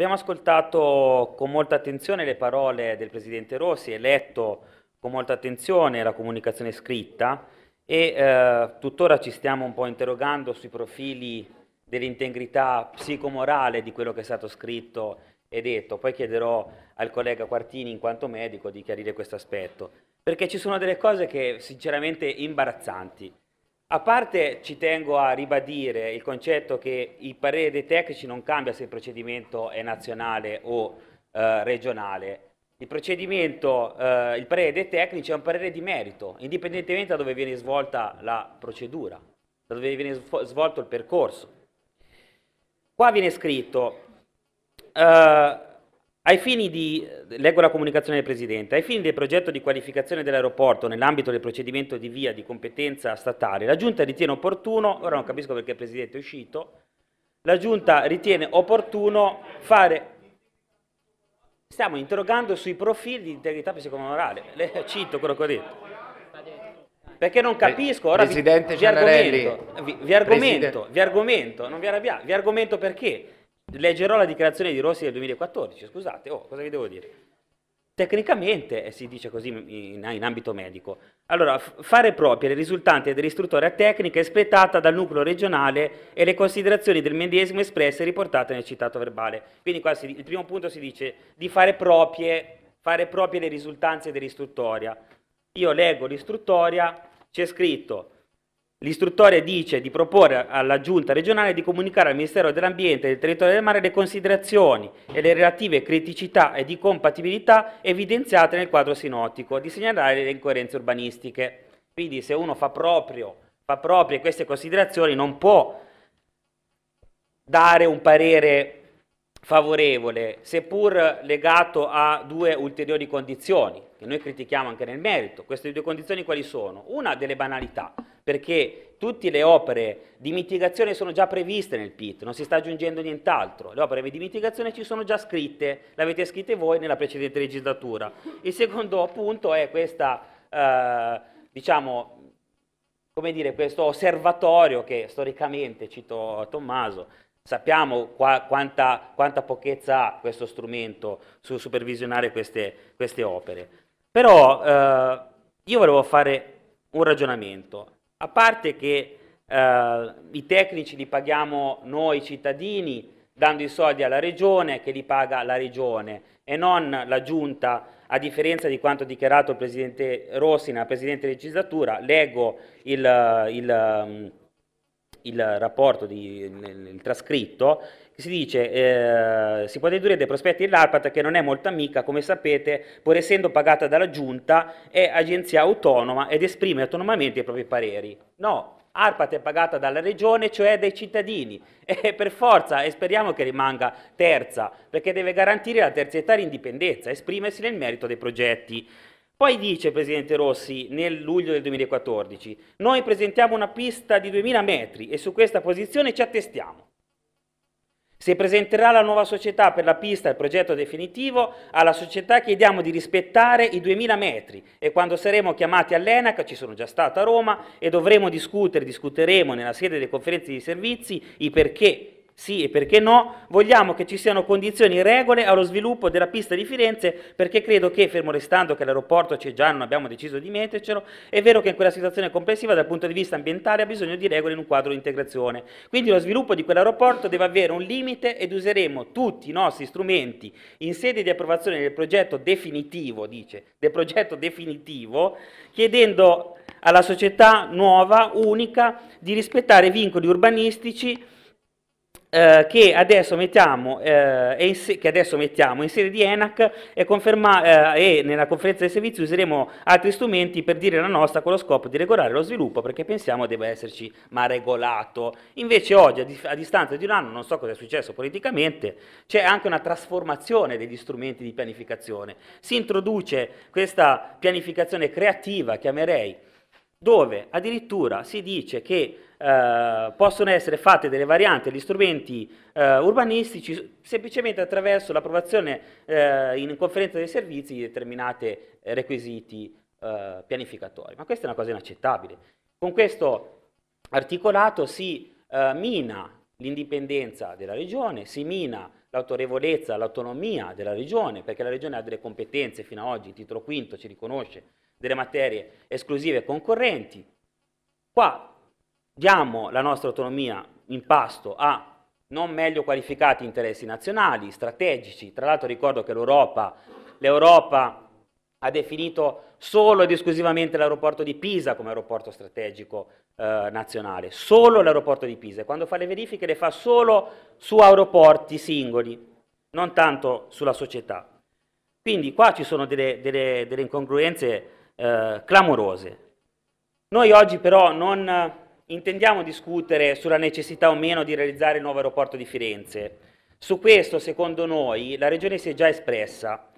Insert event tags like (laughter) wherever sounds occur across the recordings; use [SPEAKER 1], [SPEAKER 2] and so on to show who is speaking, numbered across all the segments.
[SPEAKER 1] Abbiamo ascoltato con molta attenzione le parole del Presidente Rossi e letto con molta attenzione la comunicazione scritta e eh, tuttora ci stiamo un po' interrogando sui profili dell'integrità psicomorale di quello che è stato scritto e detto. Poi chiederò al collega Quartini, in quanto medico, di chiarire questo aspetto, perché ci sono delle cose che sinceramente imbarazzanti. A parte ci tengo a ribadire il concetto che il parere dei tecnici non cambia se il procedimento è nazionale o eh, regionale. Il procedimento, eh, il parere dei tecnici è un parere di merito, indipendentemente da dove viene svolta la procedura, da dove viene svolto il percorso. Qua viene scritto, eh, ai fini di, eh, leggo la comunicazione del Presidente, ai fini del progetto di qualificazione dell'aeroporto nell'ambito del procedimento di via di competenza statale, la Giunta ritiene opportuno, ora non capisco perché il Presidente è uscito, la Giunta ritiene opportuno fare... Stiamo interrogando sui profili di integrità psicomonorale, Le, cito quello che ho detto. Perché non capisco, ora vi, vi, argomento, vi, vi, argomento, vi argomento, non vi arrabbiate, vi argomento perché? Leggerò la dichiarazione di Rossi del 2014, scusate, oh, cosa vi devo dire? Tecnicamente eh, si dice così in, in, ambito medico. Allora, fare proprie le risultanze dell'istruttoria tecnica espletata dal nucleo regionale e le considerazioni del medesimo espresse e riportate nel citato verbale. Quindi qua si, il primo punto si dice di fare proprie, fare proprie le risultanze dell'istruttoria. Io leggo l'istruttoria, c'è scritto L'istruttore dice di proporre alla Giunta regionale di comunicare al Ministero dell'Ambiente e del Territorio del Mare le considerazioni e le relative criticità e di compatibilità evidenziate nel quadro sinotico, di segnalare le incoerenze urbanistiche. Quindi se uno fa, proprio, fa proprie queste considerazioni non può dare un parere favorevole, seppur legato a due ulteriori condizioni, che noi critichiamo anche nel merito. Queste due condizioni quali sono? Una delle banalità, perché tutte le opere di mitigazione sono già previste nel PIT, non si sta aggiungendo nient'altro. Le opere di mitigazione ci sono già scritte, le avete scritte voi nella precedente legislatura. Il secondo punto è questa, eh, diciamo, come dire, questo osservatorio che storicamente, cito Tommaso, Sappiamo qua, quanta, quanta, pochezza ha questo strumento su supervisionare queste, queste opere. Però eh, io volevo fare un ragionamento. A parte che eh, i tecnici li paghiamo noi cittadini, dando i soldi alla regione che li paga la regione e non la giunta, a differenza di quanto dichiarato il presidente Rossi nella precedente legislatura, leggo il, il, il rapporto, di, il, trascritto, si dice eh, si può dedurre dai prospetti dell'ARPAT che non è molto amica, come sapete, pur essendo pagata dalla Giunta, è agenzia autonoma ed esprime autonomamente i propri pareri. No, ARPAT è pagata dalla Regione, cioè dai cittadini, (laughs) e per forza, e speriamo che rimanga terza, perché deve garantire la terzietà e l'indipendenza, esprimersi nel merito dei progetti. Poi dice, Presidente Rossi, nel luglio del 2014, noi presentiamo una pista di 2000 metri e su questa posizione ci attestiamo. Se presenterà la nuova società per la pista il progetto definitivo, alla società chiediamo di rispettare i 2000 metri e quando saremo chiamati all'ENAC, ci sono già stato a Roma, e dovremo discutere, discuteremo nella sede delle conferenze di servizi i perché sì, e perché no? Vogliamo che ci siano condizioni e regole allo sviluppo della pista di Firenze perché credo che, fermo restando che l'aeroporto c'è già, non abbiamo deciso di mettercelo, è vero che in quella situazione complessiva dal punto di vista ambientale ha bisogno di regole in un quadro di integrazione. Quindi lo sviluppo di quell'aeroporto deve avere un limite ed useremo tutti i nostri strumenti in sede di approvazione del progetto definitivo, dice, del progetto definitivo, chiedendo alla società nuova, unica, di rispettare vincoli urbanistici eh, che, adesso mettiamo, eh, se- che, adesso mettiamo, in sede di ENAC e, conferma- eh, e, nella conferenza dei servizi useremo altri strumenti per dire la nostra con lo scopo di regolare lo sviluppo perché pensiamo debba esserci ma regolato. Invece oggi a, di- a distanza di un anno, non so cosa è successo politicamente, c'è anche una trasformazione degli strumenti di pianificazione. Si introduce questa pianificazione creativa, chiamerei, dove addirittura si dice che eh, possono essere fatte delle varianti agli strumenti eh, urbanistici semplicemente attraverso l'approvazione eh, in conferenza dei servizi di determinati requisiti eh, pianificatori. Ma questa è una cosa inaccettabile. Con questo articolato si eh, mina l'indipendenza della regione, si mina l'autorevolezza, l'autonomia della regione, perché la regione ha delle competenze fino ad oggi, il titolo quinto ci riconosce delle materie esclusive concorrenti. Qua diamo la nostra autonomia in pasto a non meglio qualificati interessi nazionali, strategici. Tra l'altro ricordo che
[SPEAKER 2] l'Europa
[SPEAKER 1] ha definito solo ed esclusivamente l'aeroporto di Pisa come aeroporto strategico eh, nazionale, solo l'aeroporto di Pisa. E quando fa le verifiche le fa solo su aeroporti singoli, non tanto sulla società. Quindi qua ci sono delle, delle, delle incongruenze eh, clamorose. Noi oggi però non eh, intendiamo discutere sulla necessità o meno di realizzare il nuovo aeroporto di Firenze. Su questo, secondo noi, la Regione si è già espressa,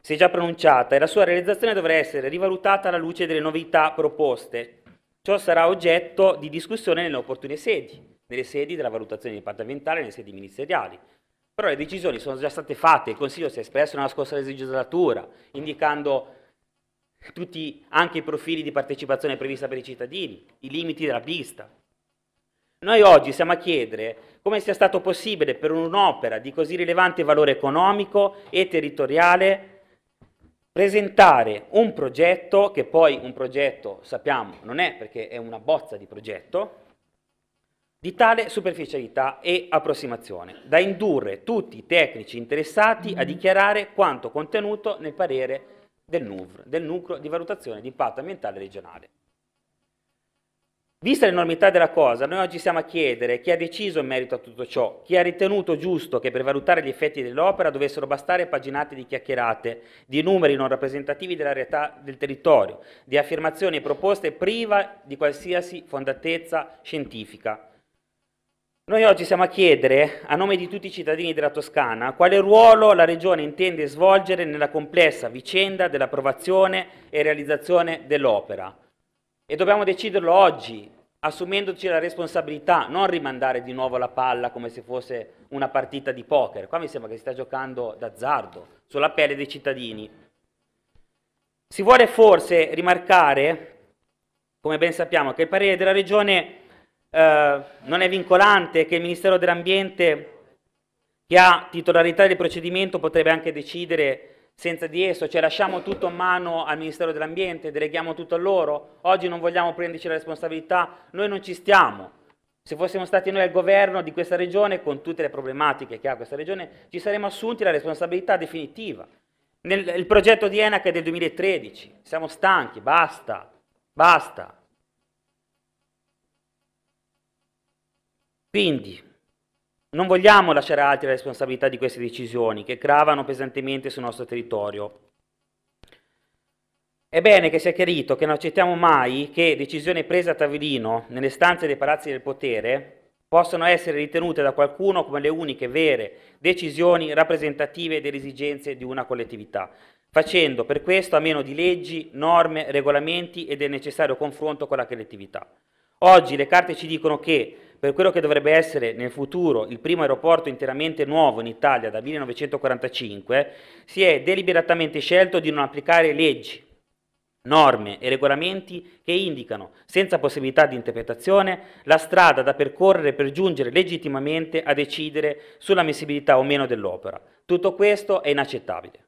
[SPEAKER 1] si è già pronunciata e la sua realizzazione dovrà essere rivalutata alla luce delle novità proposte. Ciò sarà oggetto di discussione nelle opportune sedi, nelle sedi della valutazione e nelle sedi ministeriali. Però le decisioni sono già state fatte, il Consiglio si è espresso nella scorsa legislatura, indicando tutti anche i profili di partecipazione prevista per i cittadini, i limiti della pista. Noi oggi siamo a chiedere come sia stato possibile per un'opera di così rilevante valore economico e territoriale presentare un progetto, che poi un progetto sappiamo non è perché è una bozza di progetto, di tale superficialità e approssimazione, da indurre tutti i tecnici interessati a dichiarare quanto contenuto nel parere del NUV, del Nucleo di Valutazione di Impatto Ambientale Regionale. Vista l'enormità della cosa, noi oggi siamo a chiedere chi ha deciso in merito a tutto ciò, chi ha ritenuto giusto che per valutare gli effetti dell'opera dovessero bastare paginate di chiacchierate, di numeri non rappresentativi della realtà del territorio, di affermazioni e proposte priva di qualsiasi fondatezza scientifica, noi oggi siamo a chiedere, a nome di tutti i cittadini della Toscana, quale ruolo la Regione intende svolgere nella complessa vicenda dell'approvazione e realizzazione dell'opera. E dobbiamo deciderlo oggi, assumendoci la responsabilità, non rimandare di nuovo la palla come se fosse una partita di poker. Qua mi sembra che si sta giocando d'azzardo, sulla pelle dei cittadini. Si vuole forse rimarcare, come ben sappiamo, che il parere della Regione eh, non è vincolante, che il Ministero dell'Ambiente, che ha titolarità del procedimento, potrebbe anche decidere senza di esso, cioè lasciamo tutto in mano al Ministero dell'Ambiente, deleghiamo tutto a loro, oggi non vogliamo prenderci la responsabilità, noi non ci stiamo. Se fossimo stati noi al governo di questa regione, con tutte le problematiche che ha questa regione, ci saremmo assunti la responsabilità definitiva. Nel progetto di ENAC è del 2013, siamo stanchi, basta, basta. Quindi non vogliamo lasciare altri la responsabilità di queste decisioni che gravano pesantemente sul nostro territorio. È bene che sia chiarito che non accettiamo mai che decisioni prese a tavolino nelle stanze dei palazzi del potere possano essere ritenute da qualcuno come le uniche vere decisioni rappresentative delle esigenze di una collettività, facendo per questo a meno di leggi, norme, regolamenti e del necessario confronto con la collettività. Oggi le carte ci dicono che per quello che dovrebbe essere nel futuro il primo aeroporto interamente nuovo in Italia dal 1945, si è deliberatamente scelto di non applicare leggi, norme e regolamenti che indicano, senza possibilità di interpretazione, la strada da percorrere per giungere legittimamente a decidere sulla o meno dell'opera. Tutto questo è inaccettabile.